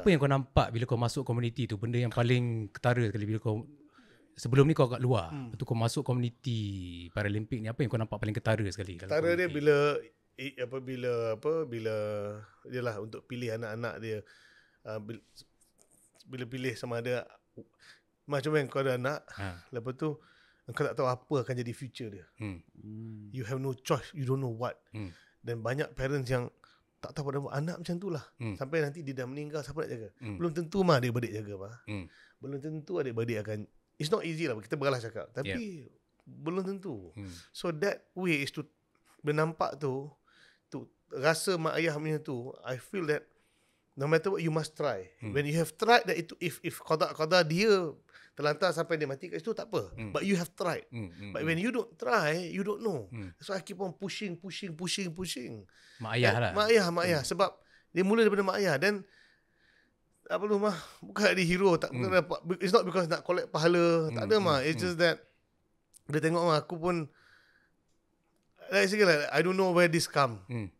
apa yang kau nampak bila kau masuk komuniti tu benda yang paling ketara sekali bila kau sebelum ni kau agak luar hmm. tu kau masuk komuniti paralimpik ni apa yang kau nampak paling ketara sekali ketara dia bila apa bila apa bila ialah untuk pilih anak-anak dia uh, ah, bila, bila pilih sama ada macam yang kau ada anak ha. lepas tu kau tak tahu apa akan jadi future dia hmm. hmm. you have no choice you don't know what hmm. dan banyak parents yang tak tahu pada anak macam tu lah. Hmm. Sampai nanti dia dah meninggal, siapa nak jaga? Hmm. Belum tentu mah dia beradik jaga mah. Hmm. Belum tentu ada beradik akan, it's not easy lah, kita beralah cakap. Tapi, yeah. belum tentu. Hmm. So that way is to, bernampak tu, tu rasa mak ayah punya tu, I feel that, no matter what you must try hmm. when you have tried that itu if if qada-qada dia terlantar sampai dia mati kat situ tak apa hmm. but you have tried hmm. Hmm. but hmm. when you don't try you don't know hmm. so i keep on pushing pushing pushing pushing mak ayah lah mak ayah mak ayah hmm. sebab dia mula daripada mak ayah then tak perlu mah bukan jadi hero tak hmm. dapat it's not because nak collect pahala hmm. tak ada hmm. mah it's hmm. just that dia tengok mah aku pun like, like i don't know where this come hmm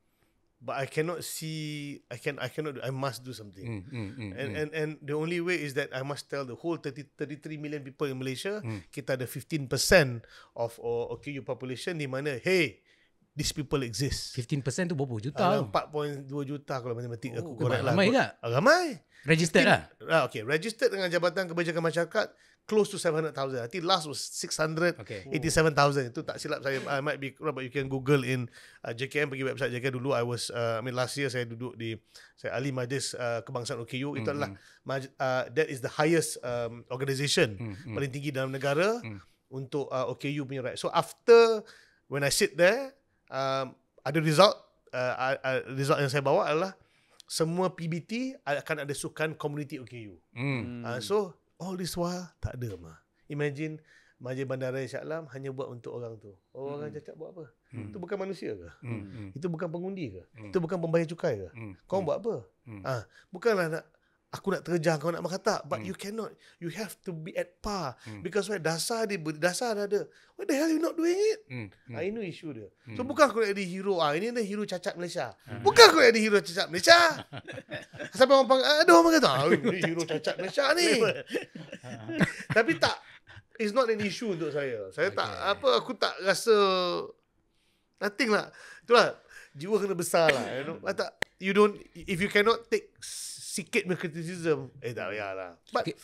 but I cannot see. I can. I cannot. I must do something. Mm, mm, mm, and mm. and and the only way is that I must tell the whole 30, 33 million people in Malaysia. Mm. Kita ada 15% of our okay, your population. Di mana? Hey, these people exist. 15% tu berapa juta? Uh, 4.2 juta kalau matematik aku oh, korek lah. Ramai ke? Ah, ramai. Registered lah? Uh, okay, registered dengan Jabatan Kebajikan Masyarakat close to 700,000. I think last was 687,000. Okay. Itu tak silap saya. I might be wrong, but you can Google in uh, JKM, pergi website JKM dulu. I was, uh, I mean last year saya duduk di saya Ali Majlis uh, Kebangsaan OKU. Itu mm-hmm. adalah, hmm. uh, that is the highest um, organization, mm-hmm. paling tinggi dalam negara mm. untuk uh, OKU punya right. So after, when I sit there, uh, ada result uh, uh, result yang saya bawa adalah semua PBT akan ada sukan community OKU. Hmm. hmm. Uh, so all this while tak ada mah. Imagine Majlis Bandaraya Shah Alam hanya buat untuk orang tu. Oh, orang hmm. cacat buat apa? Hmm. Itu bukan manusia ke? Hmm. hmm. Itu bukan pengundi ke? Hmm. Itu bukan pembayar cukai ke? Hmm. Kau hmm. buat apa? Hmm. Ah, hmm. uh, nak aku nak terjah kau nak makan tak but mm. you cannot you have to be at par mm. because why dasar dia dasar dah ada why the hell you not doing it mm. Mm. i know issue dia mm. so hmm. bukan aku nak jadi hero ah ini dah hero cacat malaysia mm. bukan aku nak jadi hero cacat malaysia sampai orang panggil aduh orang kata ah, hero cacat malaysia ni tapi tak it's not an issue untuk saya saya okay. tak apa aku tak rasa nothing lah itulah jiwa kena besar lah you know? I hmm. tak, you don't if you cannot take sikit punya criticism Eh tak payah lah But okay.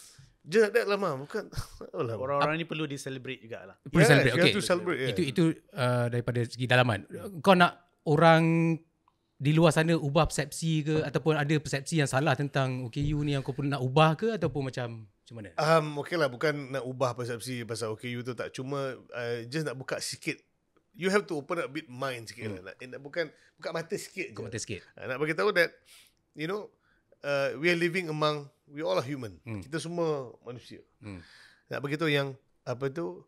Just like that lah mam Bukan oh, Orang-orang ni perlu di celebrate juga lah Perlu yeah, celebrate okay. celebrate, yeah. Itu itu uh, daripada segi dalaman yeah. Kau nak orang di luar sana ubah persepsi ke ataupun ada persepsi yang salah tentang OKU ni yang kau pun nak ubah ke ataupun macam macam mana? Um, okay lah bukan nak ubah persepsi pasal OKU tu tak cuma uh, just nak buka sikit you have to open up a bit mind sikit lah. hmm. lah nak, eh, nak bukan buka mata sikit buka je. mata sikit uh, nak bagi tahu that you know uh, we are living among we all are human. Hmm. Kita semua manusia. Hmm. Nak begitu yang apa tu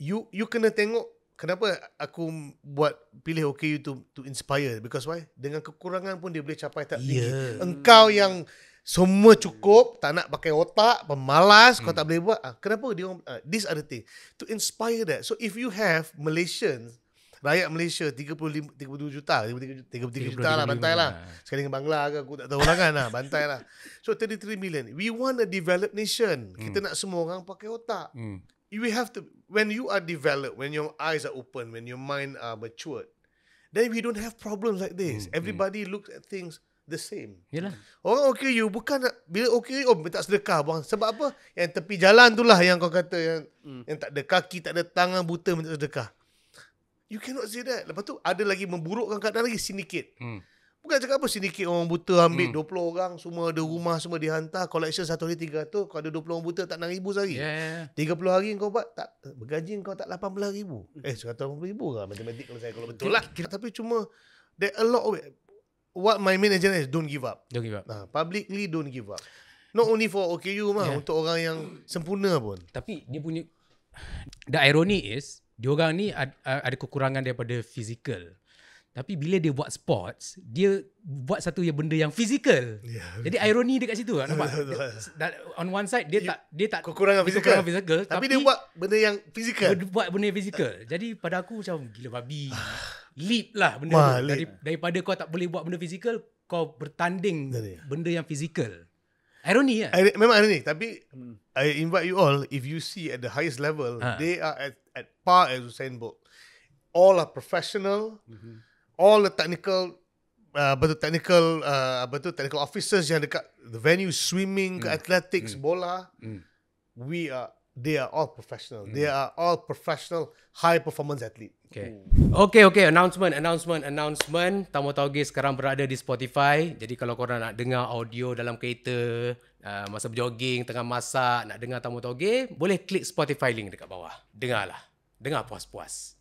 you you kena tengok kenapa aku buat pilih okay you to to inspire because why? Dengan kekurangan pun dia boleh capai tak tinggi. Ya. Engkau yang semua cukup, tak nak pakai otak, pemalas, hmm. kau tak hmm. boleh buat. Ah, kenapa dia this ah, other thing to inspire that. So if you have Malaysians rakyat Malaysia 35 32 juta 33, 33 juta lah bantai lah sekali dengan Bangla ke aku tak tahu lah kan lah bantai lah so 33 million we want a developed nation kita hmm. nak semua orang pakai otak mm. we have to when you are developed when your eyes are open when your mind are matured then we don't have problems like this mm. everybody mm. looks at things the same Yalah. orang okay you bukan nak bila okay oh minta sedekah bang. sebab apa yang tepi jalan tu lah yang kau kata yang, mm. yang tak ada kaki tak ada tangan buta minta sedekah You cannot say that. Lepas tu ada lagi memburukkan keadaan lagi sindiket. Hmm. Bukan cakap apa sindiket orang buta ambil hmm. 20 orang semua ada rumah semua dihantar collection satu hari 300 kau ada 20 orang buta tak 6000 sehari. Yeah, yeah. 30 hari kau buat tak bergaji kau tak 18000. Eh 180000 lah matematik kalau saya kalau betul lah. Tapi cuma there a lot of what my main agenda is don't give up. Don't give up. Nah, publicly don't give up. Not only for OKU mah yeah. untuk orang yang sempurna pun. Tapi dia punya the irony is dia orang ni ada, ada kekurangan daripada fizikal. Tapi bila dia buat sports, dia buat satu yang benda yang fizikal. Yeah, ya, Jadi ah, betul. ironi dekat situ nampak. That, on one side dia you, ya, tak dia tak kekurangan fizikal. Tapi, tapi dia buat benda yang fizikal. Buat benda fizikal. Jadi pada aku macam gila babi. Leap lah benda Ma, tu. Dari, daripada kau tak boleh buat benda fizikal, kau bertanding Dari. benda yang fizikal. Ironi ya. Memang ironi tapi hmm. I invite you all if you see at the highest level, ha. they are at at par as Usain Bolt. All are professional. Mm-hmm. All the technical, uh, betul technical, uh, betul technical officers yang dekat the venue swimming, mm. athletics, mm. bola. Mm. We are, they are all professional. Mm. They are all professional high performance athlete. Okay. okay, okay, announcement, announcement, announcement. Tamu Tauge sekarang berada di Spotify. Jadi kalau korang nak dengar audio dalam kereta, uh, masa berjoging, tengah masak, nak dengar Tamu Tauge, boleh klik Spotify link dekat bawah. Dengarlah dengar puas-puas.